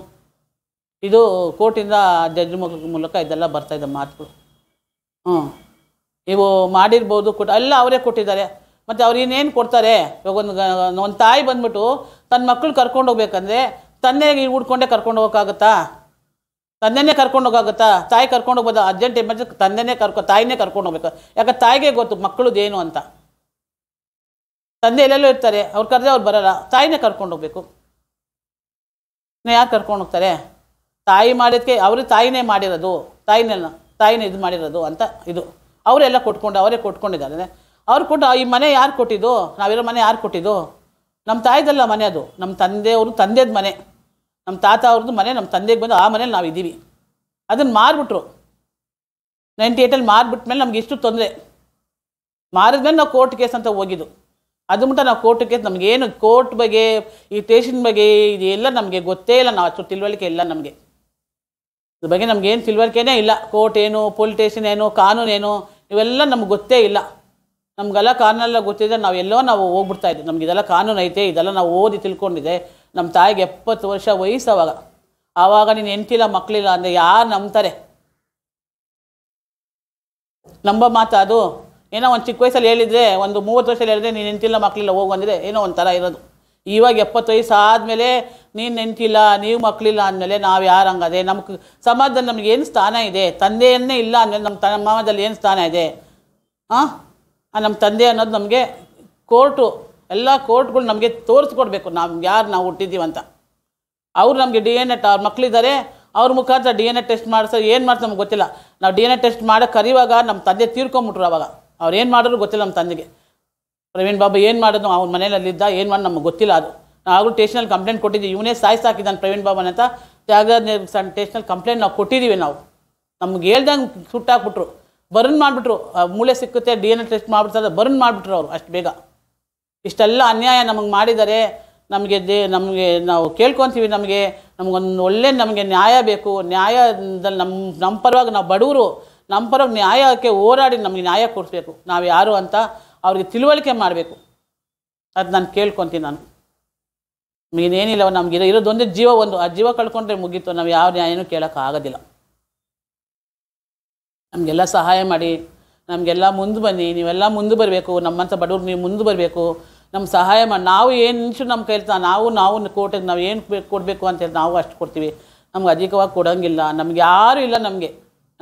A: ಇದು ಕೋರ್ಟಿಂದ ಜಡ್ಜ್ ಮೂಲಕ ಇದೆಲ್ಲ ಬರ್ತಾಯಿದೆ ಮಾತುಗಳು ಹ್ಞೂ ಇವು ಮಾಡಿರ್ಬೋದು ಕೊಟ್ಟು ಎಲ್ಲ ಅವರೇ ಕೊಟ್ಟಿದ್ದಾರೆ ಮತ್ತು ಅವ್ರು ಇನ್ನೇನು ಕೊಡ್ತಾರೆ ಇವಾಗ ಒಂದು ಒಂದು ತಾಯಿ ಬಂದ್ಬಿಟ್ಟು ತನ್ನ ಮಕ್ಕಳು ಕರ್ಕೊಂಡು ಹೋಗ್ಬೇಕಂದ್ರೆ ತನ್ನೇ ಹುಡ್ಕೊಂಡೇ ಕರ್ಕೊಂಡು ಹೋಗೋಕ್ಕಾಗುತ್ತಾ ತಂದೆನೇ ಕರ್ಕೊಂಡು ಹೋಗಾಗತ್ತಾ ತಾಯಿ ಕರ್ಕೊಂಡು ಹೋಗ್ಬೋದು ಅರ್ಜೆಂಟ್ ಎಮರ್ಜೆನ್ಸಿ ತಂದೆನೇ ಕರ್ಕೊ ತಾಯಿನೇ ಕರ್ಕೊಂಡು ಹೋಗ್ಬೇಕು ಯಾಕೆ ತಾಯಿಗೆ ಗೊತ್ತು ಏನು ಅಂತ ತಂದೆ ಎಲ್ಲೆಲ್ಲೋ ಇರ್ತಾರೆ ಅವ್ರು ಕರೆದ್ರೆ ಅವ್ರು ಬರೋಲ್ಲ ತಾಯಿನೇ ಕರ್ಕೊಂಡು ಹೋಗ್ಬೇಕು ಇನ್ನು ಯಾರು ಕರ್ಕೊಂಡು ಹೋಗ್ತಾರೆ ತಾಯಿ ಮಾಡಿದಕ್ಕೆ ಅವರು ತಾಯಿನೇ ಮಾಡಿರೋದು ತಾಯಿನೆಲ್ಲ ತಾಯಿನೇ ಇದು ಮಾಡಿರೋದು ಅಂತ ಇದು ಅವರೆಲ್ಲ ಕೊಟ್ಕೊಂಡು ಅವರೇ ಕೊಟ್ಕೊಂಡಿದ್ದಾರೆ ಅವ್ರು ಕೊಟ್ಟು ಈ ಮನೆ ಯಾರು ಕೊಟ್ಟಿದ್ದು ನಾವಿರೋ ಮನೆ ಯಾರು ಕೊಟ್ಟಿದ್ದು ನಮ್ಮ ತಾಯ್ದಲ್ಲ ಮನೆ ಅದು ನಮ್ಮ ತಂದೆಯವರು ತಂದೆದ ಮನೆ ನಮ್ಮ ತಾತ ಅವ್ರದ್ದು ಮನೆ ನಮ್ಮ ತಂದೆಗೆ ಬಂದು ಆ ಮನೇಲಿ ನಾವು ಇದ್ದೀವಿ ಅದನ್ನು ಮಾರಿಬಿಟ್ರು ನೈಂಟಿ ಏಯ್ಟಲ್ಲಿ ಮಾರಿಬಿಟ್ಮೇಲೆ ನಮ್ಗೆ ಇಷ್ಟು ತೊಂದರೆ ಮಾರಿದ್ಮೇಲೆ ನಾವು ಕೋರ್ಟ್ ಕೇಸ್ ಅಂತ ಹೋಗಿದ್ದು ಅದು ಮುಟ್ಟ ನಾವು ಕೋರ್ಟ್ ಕೇಸ್ ನಮಗೇನು ಕೋರ್ಟ್ ಬಗ್ಗೆ ಈ ಸ್ಟೇಷನ್ ಬಗ್ಗೆ ಇದೆಲ್ಲ ನಮಗೆ ಗೊತ್ತೇ ಇಲ್ಲ ನಾವು ಅಷ್ಟು ತಿಳುವಳಿಕೆ ಇಲ್ಲ ನಮಗೆ ಇದ್ರ ಬಗ್ಗೆ ನಮಗೇನು ತಿಳುವಳಿಕೆನೇ ಇಲ್ಲ ಕೋರ್ಟ್ ಏನು ಪೊಲೀಸ್ ಟೇಷನ್ ಏನು ಕಾನೂನೇನು ಇವೆಲ್ಲ ನಮ್ಗೆ ಗೊತ್ತೇ ಇಲ್ಲ ನಮಗೆಲ್ಲ ಕಾನೂನೆಲ್ಲ ಗೊತ್ತಿದೆ ನಾವು ಎಲ್ಲೋ ನಾವು ಹೋಗ್ಬಿಡ್ತಾ ಇದ್ದೀವಿ ನಮ್ಗೆ ಇದೆಲ್ಲ ಕಾನೂನು ಐತೆ ಇದೆಲ್ಲ ನಾವು ಓದಿ ತಿಳ್ಕೊಂಡಿದೆ ನಮ್ಮ ತಾಯಿಗೆ ಎಪ್ಪತ್ತು ವರ್ಷ ವಯಸ್ಸು ಅವಾಗ ಆವಾಗ ನೀನು ಹೆಂಡ್ತಿಲ್ಲ ಮಕ್ಕಳಿಲ್ಲ ಅಂದರೆ ಯಾರು ನಂಬ್ತಾರೆ ನಂಬೋ ಮಾತು ಅದು ಏನೋ ಒಂದು ಚಿಕ್ಕ ವಯಸ್ಸಲ್ಲಿ ಹೇಳಿದರೆ ಒಂದು ಮೂವತ್ತು ವರ್ಷ ಹೇಳಿದ್ರೆ ನೀನು ಹೆಂಡ್ತಿಲ್ಲ ಮಕ್ಕಳಿಲ್ಲ ಹೋಗು ಅಂದರೆ ಏನೋ ಒಂಥರ ಇರೋದು ಇವಾಗ ಎಪ್ಪತ್ತು ವಯಸ್ಸು ಆದಮೇಲೆ ನೀನು ನೆಂಟಿಲ್ಲ ನೀವು ಮಕ್ಕಳಿಲ್ಲ ಅಂದಮೇಲೆ ನಾವು ಯಾರು ಹಂಗದೆ ನಮಗೆ ಸಮಾಜದಲ್ಲಿ ನಮ್ಗೆ ಏನು ಸ್ಥಾನ ಇದೆ ತಂದೆಯನ್ನೇ ಇಲ್ಲ ಅಂದಮೇಲೆ ನಮ್ಮ ಸಮಾಜದಲ್ಲಿ ಏನು ಸ್ಥಾನ ಇದೆ ಹಾಂ ನಮ್ಮ ತಂದೆ ಅನ್ನೋದು ನಮಗೆ ಕೋರ್ಟು ಎಲ್ಲ ಕೋರ್ಟ್ಗಳು ನಮಗೆ ತೋರಿಸ್ಕೊಡ್ಬೇಕು ನಾವು ಯಾರು ನಾವು ಹುಟ್ಟಿದ್ದೀವಿ ಅಂತ ಅವ್ರು ನಮಗೆ ಡಿ ಎನ್ ಎ ಅವ್ರ ಮಕ್ಕಳಿದ್ದಾರೆ ಅವ್ರ ಮುಖಾಂತರ ಡಿ ಎನ್ ಎ ಟೆಸ್ಟ್ ಮಾಡಿಸೋ ಏನು ಮಾಡ್ತಾರೆ ನಮ್ಗೆ ಗೊತ್ತಿಲ್ಲ ನಾವು ಡಿ ಎನ್ ಎ ಟೆಸ್ಟ್ ಮಾಡೋಕೆ ಕರೀವಾಗ ನಮ್ಮ ತಂದೆ ತೀರ್ಕೊಂಬಿಟ್ರು ಅವಾಗ ಅವ್ರು ಏನು ಮಾಡಿದ್ರು ಗೊತ್ತಿಲ್ಲ ನಮ್ಮ ತಂದೆಗೆ ಪ್ರವೀಣ್ ಬಾಬು ಏನು ಮಾಡೋದು ಅವ್ನ ಮನೇಲಲ್ಲಿದ್ದ ಏನು ಮಾಡಿ ನಮ್ಗೆ ಗೊತ್ತಿಲ್ಲ ಅದು ನಾವು ಟೇಷನಲ್ಲಿ ಕಂಪ್ಲೇಂಟ್ ಕೊಟ್ಟಿದ್ದೀವಿ ಇವನೇ ಸಾಯ್ಸ್ ಸಾಕಿದ್ದಾನೆ ಪ್ರವೀಣ್ ಬಾಬು ಅಂತ ಜಾಗ ಸಣ್ಣ ಟೇಷನಲ್ಲಿ ಕಂಪ್ಲೇಂಟ್ ನಾವು ಕೊಟ್ಟಿದ್ದೀವಿ ನಾವು ನಮ್ಗೆ ಹೇಳ್ದಂಗೆ ಸುಟ್ಟಾಕ್ಬಿಟ್ರು ಬರ್ನ್ ಮಾಡಿಬಿಟ್ರು ಮೂಳೆ ಸಿಕ್ಕುತ್ತೆ ಡಿ ಎನ್ ಎ ಟೆಸ್ಟ್ ಮಾಡಿಬಿಡ್ತಾರೆ ಬರ್ನ್ ಮಾಡಿಬಿಟ್ರು ಅವರು ಅಷ್ಟು ಬೇಗ ಇಷ್ಟೆಲ್ಲ ಅನ್ಯಾಯ ನಮಗೆ ಮಾಡಿದರೆ ನಮಗೆ ದೇ ನಮಗೆ ನಾವು ಕೇಳ್ಕೊತೀವಿ ನಮಗೆ ನಮಗೊಂದು ಒಳ್ಳೆ ನಮಗೆ ನ್ಯಾಯ ಬೇಕು ನ್ಯಾಯದಲ್ಲಿ ನಮ್ಮ ನಮ್ಮ ಪರವಾಗಿ ನಾವು ಬಡವರು ನಮ್ಮ ಪರವಾಗಿ ನ್ಯಾಯಕ್ಕೆ ಹೋರಾಡಿ ನಮಗೆ ನ್ಯಾಯ ಕೊಡಿಸ್ಬೇಕು ನಾವು ಯಾರು ಅಂತ ಅವ್ರಿಗೆ ತಿಳುವಳಿಕೆ ಮಾಡಬೇಕು ಅದು ನಾನು ಕೇಳ್ಕೊತೀನಿ ನಾನು ನಮಗೆ ಇರೋ ಇರೋದೊಂದೇ ಜೀವ ಒಂದು ಆ ಜೀವ ಕಳ್ಕೊಂಡ್ರೆ ಮುಗೀತು ನಾವು ಯಾವ ನ್ಯಾಯನೂ ಕೇಳೋಕ್ಕಾಗೋದಿಲ್ಲ ನಮಗೆಲ್ಲ ಸಹಾಯ ಮಾಡಿ ನಮಗೆಲ್ಲ ಮುಂದೆ ಬನ್ನಿ ನೀವೆಲ್ಲ ಮುಂದೆ ಬರಬೇಕು ನಮ್ಮಂಥ ಬಡವ್ರು ನೀವು ಮುಂದೆ ಬರಬೇಕು ನಮ್ಮ ಸಹಾಯ ಮಾಡಿ ನಾವು ಏನು ಇಂಚು ನಮ್ಮ ಕೈಲಿ ನಾವು ನಾವು ಕೋಟೆಗೆ ನಾವು ಏನು ಕೊಡಬೇಕು ಅಂತೇಳಿ ನಾವು ಅಷ್ಟು ಕೊಡ್ತೀವಿ ನಮ್ಗೆ ಅಧಿಕವಾಗಿ ಕೊಡೋಂಗಿಲ್ಲ ನಮ್ಗೆ ಯಾರೂ ಇಲ್ಲ ನಮಗೆ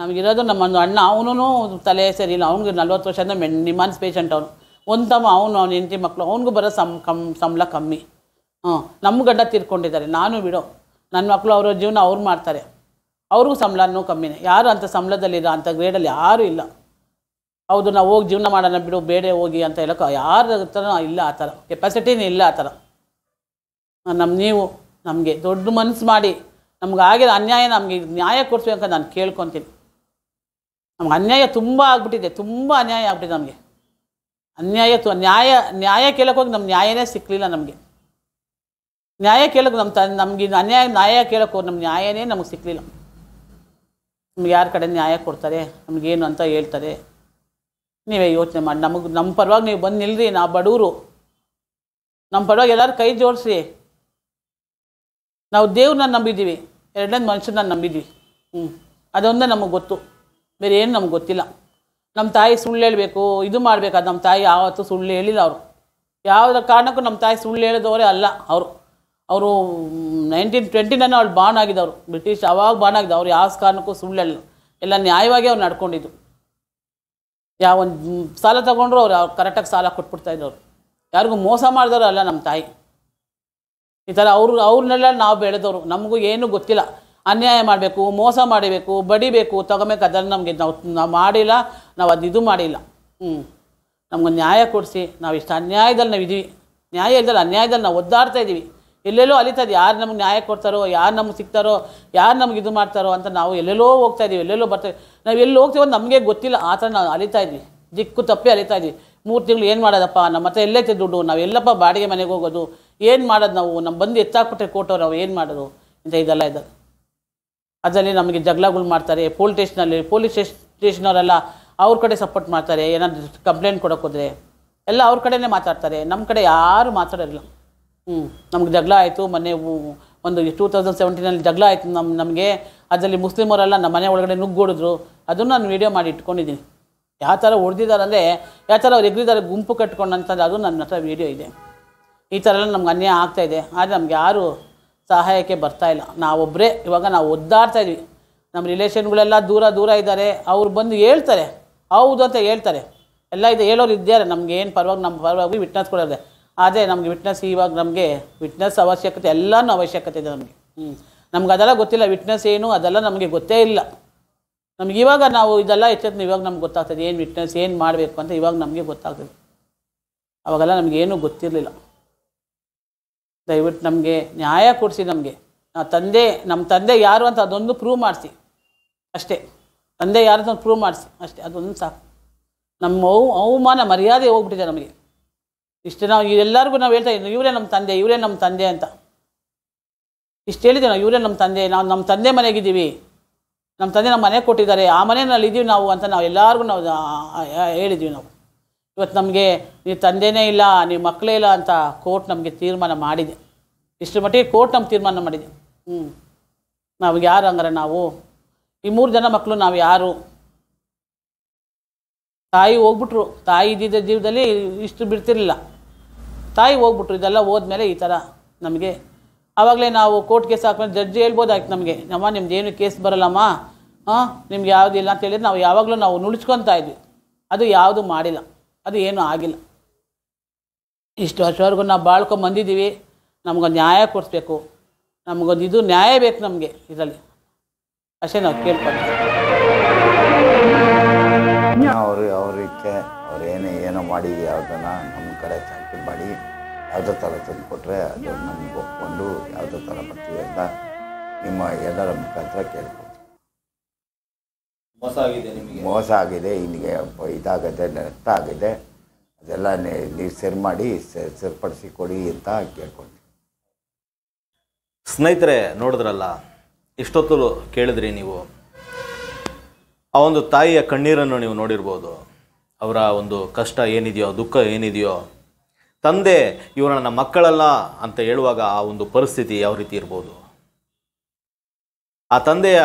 A: ನಮಗಿರೋದು ನಮ್ಮೊಂದು ಅಣ್ಣ ಅವನು ತಲೆ ಸರಿ ಇಲ್ಲ ಅವ್ನಿಗೆ ನಲ್ವತ್ತು ವರ್ಷದಿಂದ ಮೆನ್ ನಿಮಾನ್ಸ್ ಪೇಷಂಟ್ ಅವನು ಒಂದು ತಮ್ಮ ಅವನು ಅವ್ನು ಹೆಂಡತಿ ಮಕ್ಕಳು ಅವ್ನಿಗೂ ಬರೋ ಸಂ ಕಮ್ ಸಂಬಳ ಕಮ್ಮಿ ಹ್ಞೂ ನಮ್ಮ ಗಡ್ಡ ತೀರ್ಕೊಂಡಿದ್ದಾರೆ ನಾನು ಬಿಡೋ ನನ್ನ ಮಕ್ಕಳು ಅವರ ಜೀವನ ಅವ್ರು ಮಾಡ್ತಾರೆ ಅವ್ರಿಗೂ ಸಂಬಳನೂ ಕಮ್ಮಿನೇ ಯಾರು ಅಂಥ ಸಂಬಳದಲ್ಲಿರೋ ಅಂಥ ಗ್ರೇಡಲ್ಲಿ ಯಾರೂ ಇಲ್ಲ ಹೌದು ನಾವು ಹೋಗಿ ಜೀವನ ಮಾಡೋಣ ಬಿಡು ಬೇರೆ ಹೋಗಿ ಅಂತ ಹೇಳೋಕೆ ಯಾರ ಥರ ಇಲ್ಲ ಆ ಥರ ಕೆಪಾಸಿಟಿನೇ ಇಲ್ಲ ಆ ಥರ ನಮ್ಮ ನೀವು ನಮಗೆ ದೊಡ್ಡ ಮನಸ್ಸು ಮಾಡಿ ನಮ್ಗೆ ಆಗಿರೋ ಅನ್ಯಾಯ ನಮಗೆ ನ್ಯಾಯ ಅಂತ ನಾನು ಕೇಳ್ಕೊತೀನಿ ನಮ್ಗೆ ಅನ್ಯಾಯ ತುಂಬ ಆಗ್ಬಿಟ್ಟಿದೆ ತುಂಬ ಅನ್ಯಾಯ ಆಗ್ಬಿಟ್ಟಿದೆ ನಮಗೆ ಅನ್ಯಾಯ ತು ನ್ಯಾಯ ನ್ಯಾಯ ಕೇಳೋಕ್ಕೋಗಿ ನಮ್ಮ ನ್ಯಾಯನೇ ಸಿಕ್ಕಲಿಲ್ಲ ನಮಗೆ ನ್ಯಾಯ ಕೇಳೋಕೆ ನಮ್ಮ ತ ನಮಗೆ ಅನ್ಯಾಯ ನ್ಯಾಯ ಕೇಳೋಕ್ಕೋಗಿ ನಮ್ಮ ನ್ಯಾಯನೇ ನಮಗೆ ಸಿಕ್ಕಲಿಲ್ಲ ನಮ್ಗೆ ಯಾರ ಕಡೆ ನ್ಯಾಯ ಕೊಡ್ತಾರೆ ನಮಗೇನು ಅಂತ ಹೇಳ್ತಾರೆ ನೀವೇ ಯೋಚನೆ ಮಾಡಿ ನಮಗೆ ನಮ್ಮ ಪರವಾಗಿ ನೀವು ಬಂದು ನಿಲ್ಲರಿ ನಾ ಬಡವರು ನಮ್ಮ ಪರವಾಗಿ ಎಲ್ಲರೂ ಕೈ ಜೋಡಿಸಿ ನಾವು ದೇವ್ರನ್ನ ನಂಬಿದ್ದೀವಿ ಎರಡನೇ ಮನುಷ್ಯನ ನಂಬಿದ್ದೀವಿ ಹ್ಞೂ ಅದೊಂದೇ ನಮಗೆ ಗೊತ್ತು ಬೇರೆ ಏನು ನಮ್ಗೆ ಗೊತ್ತಿಲ್ಲ ನಮ್ಮ ತಾಯಿ ಸುಳ್ಳು ಹೇಳಬೇಕು ಇದು ಮಾಡಬೇಕಾದ ನಮ್ಮ ತಾಯಿ ಯಾವತ್ತೂ ಸುಳ್ಳು ಹೇಳಿಲ್ಲ ಅವರು ಯಾವುದೋ ಕಾರಣಕ್ಕೂ ನಮ್ಮ ತಾಯಿ ಸುಳ್ಳು ಹೇಳಿದವರೇ ಅಲ್ಲ ಅವರು ಅವರು ನೈನ್ಟೀನ್ ನೈನ್ ಅವ್ರು ಬಾನ್ ಆಗಿದ್ದವರು ಬ್ರಿಟಿಷ್ ಅವಾಗ ಬಾನ್ ಆಗಿದ್ದ ಅವ್ರು ಯಾವ ಕಾರಣಕ್ಕೂ ಸುಳ್ಳಲ್ಲ ಎಲ್ಲ ನ್ಯಾಯವಾಗಿ ಅವ್ರು ನಡ್ಕೊಂಡಿದ್ದು ಯಾವ ಒಂದು ಸಾಲ ತಗೊಂಡ್ರು ಅವ್ರು ಅವ್ರು ಕರೆಕ್ಟಾಗಿ ಸಾಲ ಕೊಟ್ಬಿಡ್ತಾ ಇದ್ದವ್ರು ಯಾರಿಗೂ ಮೋಸ ಮಾಡಿದವರು ಅಲ್ಲ ನಮ್ಮ ತಾಯಿ ಈ ಥರ ಅವರು ಅವ್ರನ್ನೆಲ್ಲ ನಾವು ಬೆಳೆದವರು ನಮಗೂ ಏನೂ ಗೊತ್ತಿಲ್ಲ ಅನ್ಯಾಯ ಮಾಡಬೇಕು ಮೋಸ ಮಾಡಬೇಕು ಬಡಿಬೇಕು ತೊಗೊಬೇಕು ಅದನ್ನು ನಮಗೆ ನಾವು ನಾವು ಮಾಡಿಲ್ಲ ನಾವು ಅದು ಇದು ಮಾಡಿಲ್ಲ ಹ್ಞೂ ನಮ್ಗೆ ನ್ಯಾಯ ಕೊಡಿಸಿ ನಾವು ಇಷ್ಟು ಅನ್ಯಾಯದಲ್ಲಿ ನಾವು ಇದ್ದೀವಿ ನ್ಯಾಯ ಇದ್ದಲ್ಲಿ ಅನ್ಯಾಯದಲ್ಲಿ ನಾವು ಒದ್ದಾಡ್ತಾ ಇದ್ದೀವಿ ಎಲ್ಲೆಲ್ಲೋ ಅಲಿತದೆ ಯಾರು ನಮ್ಗೆ ನ್ಯಾಯ ಕೊಡ್ತಾರೋ ಯಾರು ನಮ್ಗೆ ಸಿಗ್ತಾರೋ ಯಾರು ನಮ್ಗೆ ಇದು ಮಾಡ್ತಾರೋ ಅಂತ ನಾವು ಎಲ್ಲೆಲ್ಲೋ ಹೋಗ್ತಾ ಇದ್ದೀವಿ ಎಲ್ಲೆಲ್ಲೋ ಬರ್ತಾ ನಾವು ಎಲ್ಲಿ ಹೋಗ್ತೀವೋ ನಮಗೆ ಗೊತ್ತಿಲ್ಲ ಆ ಥರ ನಾವು ಅಲಿತಾ ಇದ್ವಿ ದಿಕ್ಕು ತಪ್ಪೇ ಅಲಿತಾ ಇದ್ವಿ ಮೂರು ತಿಂಗಳು ಏನು ಮಾಡೋದಪ್ಪ ನಮ್ಮ ಹತ್ರ ಎಲ್ಲೈತೆ ದುಡ್ಡು ನಾವು ಎಲ್ಲಪ್ಪ ಬಾಡಿಗೆ ಮನೆಗೆ ಹೋಗೋದು ಏನು ಮಾಡೋದು ನಾವು ನಮ್ಮ ಬಂದು ಎತ್ತಾಕ್ಬಿಟ್ರೆ ಕೋಟೋರು ನಾವು ಏನು ಮಾಡೋದು ಅಂತ ಇದೆಲ್ಲ ಇದೆ ಅದರಲ್ಲಿ ನಮಗೆ ಜಗಳಗಳು ಮಾಡ್ತಾರೆ ಪೋಲ್ ಸ್ಟೇಷನಲ್ಲಿ ಪೊಲೀಸ್ ಸ್ಟೇಷನವರೆಲ್ಲ ಅವ್ರ ಕಡೆ ಸಪೋರ್ಟ್ ಮಾಡ್ತಾರೆ ಏನಾದರೂ ಕಂಪ್ಲೇಂಟ್ ಕೊಡೋಕ್ಕೋದ್ರೆ ಎಲ್ಲ ಅವ್ರ ಕಡೆಯೇ ಮಾತಾಡ್ತಾರೆ ನಮ್ಮ ಕಡೆ ಯಾರೂ ಮಾತಾಡೋಲ್ಲ ಹ್ಞೂ ನಮ್ಗೆ ಜಗಳ ಆಯಿತು ಮೊನ್ನೆ ಒಂದು ಟೂ ತೌಸಂಡ್ ಸೆವೆಂಟೀನಲ್ಲಿ ಜಗಳ ಆಯಿತು ನಮ್ಮ ನಮಗೆ ಅದರಲ್ಲಿ ಮುಸ್ಲಿಮರೆಲ್ಲ ನಮ್ಮ ಮನೆ ಒಳಗಡೆ ನುಗ್ಗೊಡಿದ್ರು ಅದನ್ನು ನಾನು ವೀಡಿಯೋ ಮಾಡಿ ಇಟ್ಕೊಂಡಿದ್ದೀನಿ ಯಾವ ಥರ ಹೊಡೆದಿದ್ದಾರೆ ಅಂದರೆ ಯಾವ ಥರ ಅವ್ರು ಎಗ್ರಿದ್ದಾರೆ ಗುಂಪು ಕಟ್ಕೊಂಡಂಥದ್ದು ಅದು ನನ್ನ ಹತ್ರ ವೀಡಿಯೋ ಇದೆ ಈ ಥರ ಎಲ್ಲ ನಮ್ಗೆ ಅನ್ಯಾಯ ಆಗ್ತಾಯಿದೆ ಆದರೆ ನಮ್ಗೆ ಯಾರು ಸಹಾಯಕ್ಕೆ ಬರ್ತಾಯಿಲ್ಲ ನಾವೊಬ್ಬರೇ ಇವಾಗ ನಾವು ಒದ್ದಾಡ್ತಾ ಇದ್ವಿ ನಮ್ಮ ರಿಲೇಷನ್ಗಳೆಲ್ಲ ದೂರ ದೂರ ಇದ್ದಾರೆ ಅವ್ರು ಬಂದು ಹೇಳ್ತಾರೆ ಹೌದು ಅಂತ ಹೇಳ್ತಾರೆ ಎಲ್ಲ ಇದೆ ಹೇಳೋರು ಇದ್ದಾರೆ ಏನು ಪರವಾಗಿ ನಮ್ಮ ಪರವಾಗಿ ವಿಟ್ನೆಸ್ ಕೊಡೋದೇ ಆದರೆ ನಮಗೆ ವಿಟ್ನೆಸ್ ಇವಾಗ ನಮಗೆ ವಿಟ್ನೆಸ್ ಅವಶ್ಯಕತೆ ಎಲ್ಲನೂ ಅವಶ್ಯಕತೆ ಇದೆ ನಮಗೆ ಹ್ಞೂ ನಮ್ಗೆ ಅದೆಲ್ಲ ಗೊತ್ತಿಲ್ಲ ವಿಟ್ನೆಸ್ ಏನು ಅದೆಲ್ಲ ನಮಗೆ ಗೊತ್ತೇ ಇಲ್ಲ ನಮ್ಗೆ ಇವಾಗ ನಾವು ಇದೆಲ್ಲ ಹೆಚ್ಚು ಇವಾಗ ನಮ್ಗೆ ಗೊತ್ತಾಗ್ತದೆ ಏನು ವಿಟ್ನೆಸ್ ಏನು ಮಾಡಬೇಕು ಅಂತ ಇವಾಗ ನಮಗೆ ಗೊತ್ತಾಗ್ತದೆ ಅವಾಗೆಲ್ಲ ನಮಗೇನು ಗೊತ್ತಿರಲಿಲ್ಲ ದಯವಿಟ್ಟು ನಮಗೆ ನ್ಯಾಯ ಕೊಡಿಸಿ ನಮಗೆ ತಂದೆ ನಮ್ಮ ತಂದೆ ಯಾರು ಅಂತ ಅದೊಂದು ಪ್ರೂವ್ ಮಾಡಿಸಿ ಅಷ್ಟೇ ತಂದೆ ಯಾರು ಅಂತ ಪ್ರೂವ್ ಮಾಡಿಸಿ ಅಷ್ಟೇ ಅದೊಂದು ಸಾಕು ನಮ್ಮ ಅವಮಾನ ಮರ್ಯಾದೆ ಹೋಗ್ಬಿಟ್ಟಿದೆ ನಮಗೆ ಇಷ್ಟು ನಾವು ಎಲ್ಲರಿಗೂ ನಾವು ಹೇಳ್ತಾ ಇದ್ದೀವಿ ಇವರೇ ನಮ್ಮ ತಂದೆ ಇವರೇ ನಮ್ಮ ತಂದೆ ಅಂತ ಇಷ್ಟು ಹೇಳಿದೆ ನಾವು ಇವರೇ ನಮ್ಮ ತಂದೆ ನಾವು ನಮ್ಮ ತಂದೆ ಮನೆಗಿದ್ದೀವಿ ನಮ್ಮ ತಂದೆ ನಮ್ಮ ಮನೆ ಕೊಟ್ಟಿದ್ದಾರೆ ಆ ಮನೆಯಲ್ಲಿ ಇದ್ದೀವಿ ನಾವು ಅಂತ ನಾವು ಎಲ್ಲರಿಗೂ ನಾವು ಹೇಳಿದ್ದೀವಿ ನಾವು ಇವತ್ತು ನಮಗೆ ನೀವು ತಂದೆನೇ ಇಲ್ಲ ನೀವು ಮಕ್ಕಳೇ ಇಲ್ಲ ಅಂತ ಕೋರ್ಟ್ ನಮಗೆ ತೀರ್ಮಾನ ಮಾಡಿದೆ ಇಷ್ಟು ಮಟ್ಟಿಗೆ ಕೋರ್ಟ್ ನಮ್ಗೆ ತೀರ್ಮಾನ ಮಾಡಿದೆ ಹ್ಞೂ ನಾವು ಯಾರು ಹಂಗಾರೆ ನಾವು ಈ ಮೂರು ಜನ ಮಕ್ಕಳು ನಾವು ಯಾರು ತಾಯಿ ಹೋಗ್ಬಿಟ್ರು ತಾಯಿ ಇದ್ದಿದ್ದ ಜೀವದಲ್ಲಿ ಇಷ್ಟು ಬಿಡ್ತಿರಲಿಲ್ಲ ತಾಯಿ ಹೋಗ್ಬಿಟ್ರು ಇದೆಲ್ಲ ಹೋದ್ಮೇಲೆ ಈ ಥರ ನಮಗೆ ಆವಾಗಲೇ ನಾವು ಕೋರ್ಟ್ ಕೇಸ್ ಹಾಕ್ಮೇಲೆ ಜಡ್ಜಿ ಹೇಳ್ಬೋದಾಯ್ತು ನಮಗೆ ನಮ್ಮ ನಿಮ್ದು ಏನು ಕೇಸ್ ಬರಲ್ಲಮ್ಮ ಹಾಂ ನಿಮ್ಗೆ ಇಲ್ಲ ಅಂತ ಹೇಳಿದ್ರೆ ನಾವು ಯಾವಾಗಲೂ ನಾವು ನುಡಿಸ್ಕೊತಾ ಇದ್ವಿ ಅದು ಯಾವುದು ಮಾಡಿಲ್ಲ ಅದು ಏನೂ ಆಗಿಲ್ಲ ಇಷ್ಟು ವರ್ಷವರೆಗೂ ನಾವು ಬಾಳ್ಕೊಂಬಂದಿದ್ದೀವಿ ನಮಗೊಂದು ನ್ಯಾಯ ಕೊಡಿಸ್ಬೇಕು ನಮಗೊಂದು ಇದು ನ್ಯಾಯ ಬೇಕು ನಮಗೆ ಇದರಲ್ಲಿ ಅಷ್ಟೇ ನಾವು ಕೇಳ್ಕೊಳ್ತೀವಿ
B: ಅವ್ರಿಗೆ ಅವ್ರಿಗೆ ಅವ್ರೇನು ಏನೋ ಮಾಡಿದ್ವಿ ಯಾವುದನ್ನು ಕಡೆ ಮಾಡಿ ಯಾವುದೇ ಥರ ತಂದುಕೊಟ್ರೆ ಅದು ನಮ್ಗೆ ಒಪ್ಕೊಂಡು ಯಾವುದೇ ಥರ ಬರ್ತೀವಿ ಅಂತ ನಿಮ್ಮ ಎಲ್ಲರ ಮುಖಾಂತರ ಕೇಳ್ಕೊಳ್ತೀವಿ ಮೋಸ ಆಗಿದೆ ನಿಮಗೆ ಮೋಸ ಆಗಿದೆ ಇಲ್ಲಿಗೆ ಇದಾಗದೆ ನಷ್ಟ ಆಗಿದೆ ಅದೆಲ್ಲ ನೀವು ಸೇರ್ ಮಾಡಿ ಸೇರ್ಪಡಿಸಿ ಕೊಡಿ ಅಂತ ಕೇಳ್ಕೊಂಡು ಸ್ನೇಹಿತರೆ ನೋಡಿದ್ರಲ್ಲ ಇಷ್ಟೊತ್ತು ಕೇಳಿದ್ರಿ ನೀವು ಆ ಒಂದು ತಾಯಿಯ ಕಣ್ಣೀರನ್ನು ನೀವು ನೋಡಿರ್ಬೋದು ಅವರ ಒಂದು ಕಷ್ಟ ಏನಿದೆಯೋ ದುಃಖ ಏನಿದೆಯೋ ತಂದೆ ಇವರು ನನ್ನ ಮಕ್ಕಳಲ್ಲ ಅಂತ ಹೇಳುವಾಗ ಆ ಒಂದು ಪರಿಸ್ಥಿತಿ ಯಾವ ರೀತಿ ಇರ್ಬೋದು ಆ ತಂದೆಯ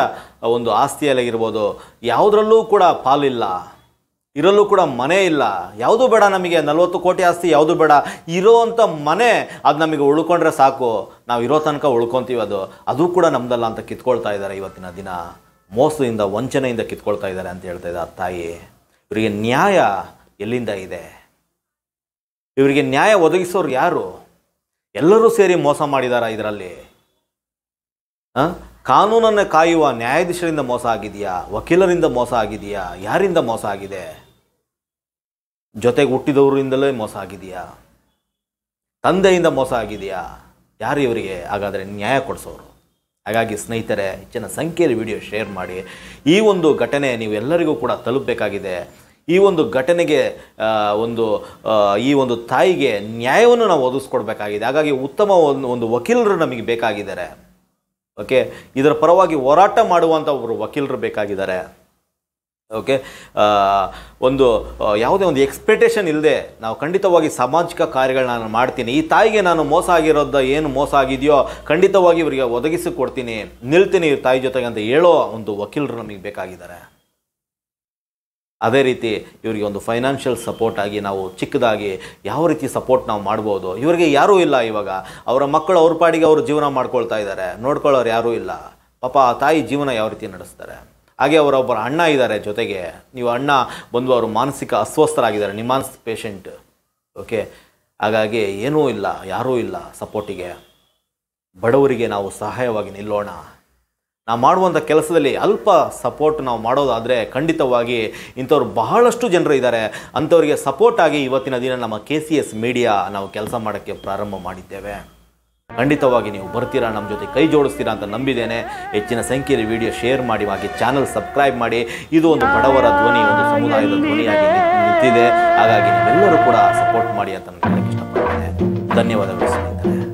B: ಒಂದು ಆಸ್ತಿಯಲ್ಲಾಗಿರ್ಬೋದು ಯಾವುದರಲ್ಲೂ ಕೂಡ ಪಾಲಿಲ್ಲ ಇರಲ್ಲೂ ಕೂಡ ಮನೆ ಇಲ್ಲ ಯಾವುದೂ ಬೇಡ ನಮಗೆ ನಲವತ್ತು ಕೋಟಿ ಆಸ್ತಿ ಯಾವುದೂ ಬೇಡ ಇರೋ ಮನೆ ಅದು ನಮಗೆ ಉಳ್ಕೊಂಡ್ರೆ ಸಾಕು ನಾವು ಇರೋ ತನಕ ಉಳ್ಕೊತೀವಿ ಅದು ಅದು ಕೂಡ ನಮ್ಮದಲ್ಲ ಅಂತ ಕಿತ್ಕೊಳ್ತಾ ಇದ್ದಾರೆ ಇವತ್ತಿನ ದಿನ ಮೋಸದಿಂದ ವಂಚನೆಯಿಂದ ಕಿತ್ಕೊಳ್ತಾ ಇದ್ದಾರೆ ಅಂತ ಹೇಳ್ತಾ ಆ ತಾಯಿ ಇವರಿಗೆ ನ್ಯಾಯ ಎಲ್ಲಿಂದ ಇದೆ ಇವರಿಗೆ ನ್ಯಾಯ ಒದಗಿಸೋರು ಯಾರು ಎಲ್ಲರೂ ಸೇರಿ ಮೋಸ ಮಾಡಿದಾರ ಇದರಲ್ಲಿ ಕಾನೂನನ್ನು ಕಾಯುವ ನ್ಯಾಯಾಧೀಶರಿಂದ ಮೋಸ ಆಗಿದೆಯಾ ವಕೀಲರಿಂದ ಮೋಸ ಆಗಿದೆಯಾ ಯಾರಿಂದ ಮೋಸ ಆಗಿದೆ ಜೊತೆಗೆ ಹುಟ್ಟಿದವರಿಂದಲೇ ಮೋಸ ಆಗಿದೆಯಾ ತಂದೆಯಿಂದ ಮೋಸ ಆಗಿದೆಯಾ ಯಾರು ಇವರಿಗೆ ಹಾಗಾದರೆ ನ್ಯಾಯ ಕೊಡಿಸೋರು ಹಾಗಾಗಿ ಸ್ನೇಹಿತರೆ ಹೆಚ್ಚಿನ ಸಂಖ್ಯೆಯಲ್ಲಿ ವಿಡಿಯೋ ಶೇರ್ ಮಾಡಿ ಈ ಒಂದು ಘಟನೆ ನೀವೆಲ್ಲರಿಗೂ ಕೂಡ ತಲುಪಬೇಕಾಗಿದೆ ಈ ಒಂದು ಘಟನೆಗೆ ಒಂದು ಈ ಒಂದು ತಾಯಿಗೆ ನ್ಯಾಯವನ್ನು ನಾವು ಒದಗಿಸ್ಕೊಡ್ಬೇಕಾಗಿದೆ ಹಾಗಾಗಿ ಉತ್ತಮ ಒಂದು ಒಂದು ವಕೀಲರು ನಮಗೆ ಬೇಕಾಗಿದ್ದಾರೆ ಓಕೆ ಇದರ ಪರವಾಗಿ ಹೋರಾಟ ಮಾಡುವಂಥ ಒಬ್ಬರು ವಕೀಲರು ಬೇಕಾಗಿದ್ದಾರೆ ಓಕೆ ಒಂದು ಯಾವುದೇ ಒಂದು ಎಕ್ಸ್ಪೆಕ್ಟೇಷನ್ ಇಲ್ಲದೆ ನಾವು ಖಂಡಿತವಾಗಿ ಸಾಮಾಜಿಕ ಕಾರ್ಯಗಳನ್ನ ನಾನು ಮಾಡ್ತೀನಿ ಈ ತಾಯಿಗೆ ನಾನು ಮೋಸ ಆಗಿರೋದ ಏನು ಮೋಸ ಆಗಿದೆಯೋ ಖಂಡಿತವಾಗಿ ಇವರಿಗೆ ಒದಗಿಸಿಕೊಡ್ತೀನಿ ನಿಲ್ತೀನಿ ತಾಯಿ ಜೊತೆಗೆ ಅಂತ ಹೇಳೋ ಒಂದು ವಕೀಲರು ನಮಗೆ ಬೇಕಾಗಿದ್ದಾರೆ ಅದೇ ರೀತಿ ಇವರಿಗೆ ಒಂದು ಫೈನಾನ್ಷಿಯಲ್ ಸಪೋರ್ಟ್ ಆಗಿ ನಾವು ಚಿಕ್ಕದಾಗಿ ಯಾವ ರೀತಿ ಸಪೋರ್ಟ್ ನಾವು ಮಾಡ್ಬೋದು ಇವರಿಗೆ ಯಾರೂ ಇಲ್ಲ ಇವಾಗ ಅವರ ಮಕ್ಕಳು ಅವ್ರ ಪಾಡಿಗೆ ಅವರು ಜೀವನ ಮಾಡ್ಕೊಳ್ತಾ ಇದ್ದಾರೆ ನೋಡ್ಕೊಳ್ಳೋರು ಯಾರೂ ಇಲ್ಲ ಪಾಪ ಆ ತಾಯಿ ಜೀವನ ಯಾವ ರೀತಿ ನಡೆಸ್ತಾರೆ ಹಾಗೆ ಅವರೊಬ್ಬರ ಅಣ್ಣ ಇದ್ದಾರೆ ಜೊತೆಗೆ ನೀವು ಅಣ್ಣ ಬಂದು ಅವರು ಮಾನಸಿಕ ಅಸ್ವಸ್ಥರಾಗಿದ್ದಾರೆ ನಿಮಾನ್ಸ್ ಪೇಷಂಟ್ ಓಕೆ ಹಾಗಾಗಿ ಏನೂ ಇಲ್ಲ ಯಾರೂ ಇಲ್ಲ ಸಪೋರ್ಟಿಗೆ ಬಡವರಿಗೆ ನಾವು ಸಹಾಯವಾಗಿ ನಿಲ್ಲೋಣ ನಾವು ಮಾಡುವಂಥ ಕೆಲಸದಲ್ಲಿ ಅಲ್ಪ ಸಪೋರ್ಟ್ ನಾವು ಮಾಡೋದಾದರೆ ಖಂಡಿತವಾಗಿ ಇಂಥವ್ರು ಬಹಳಷ್ಟು ಜನರು ಇದ್ದಾರೆ ಅಂಥವ್ರಿಗೆ ಸಪೋರ್ಟ್ ಆಗಿ ಇವತ್ತಿನ ದಿನ ನಮ್ಮ ಕೆ ಸಿ ಎಸ್ ಮೀಡಿಯಾ ನಾವು ಕೆಲಸ ಮಾಡೋಕ್ಕೆ ಪ್ರಾರಂಭ ಮಾಡಿದ್ದೇವೆ ಖಂಡಿತವಾಗಿ ನೀವು ಬರ್ತೀರಾ ನಮ್ಮ ಜೊತೆ ಕೈ ಜೋಡಿಸ್ತೀರಾ ಅಂತ ನಂಬಿದ್ದೇನೆ ಹೆಚ್ಚಿನ ಸಂಖ್ಯೆಯಲ್ಲಿ ವಿಡಿಯೋ ಶೇರ್ ಮಾಡಿ ಹಾಗೆ ಚಾನಲ್ ಸಬ್ಸ್ಕ್ರೈಬ್ ಮಾಡಿ ಇದು ಒಂದು ಬಡವರ ಧ್ವನಿ ಒಂದು ಸಮುದಾಯದ ಧ್ವನಿಯಾಗಿ ನಿಂತಿದೆ ಹಾಗಾಗಿ ನೀವೆಲ್ಲರೂ ಕೂಡ ಸಪೋರ್ಟ್ ಮಾಡಿ ಅಂತ ನಾನು ಹೇಳಕ್ಕೆ ಇಷ್ಟಪಡ್ತೇನೆ ಧನ್ಯವಾದಗಳು ಸ್ನೇಹಿತರೆ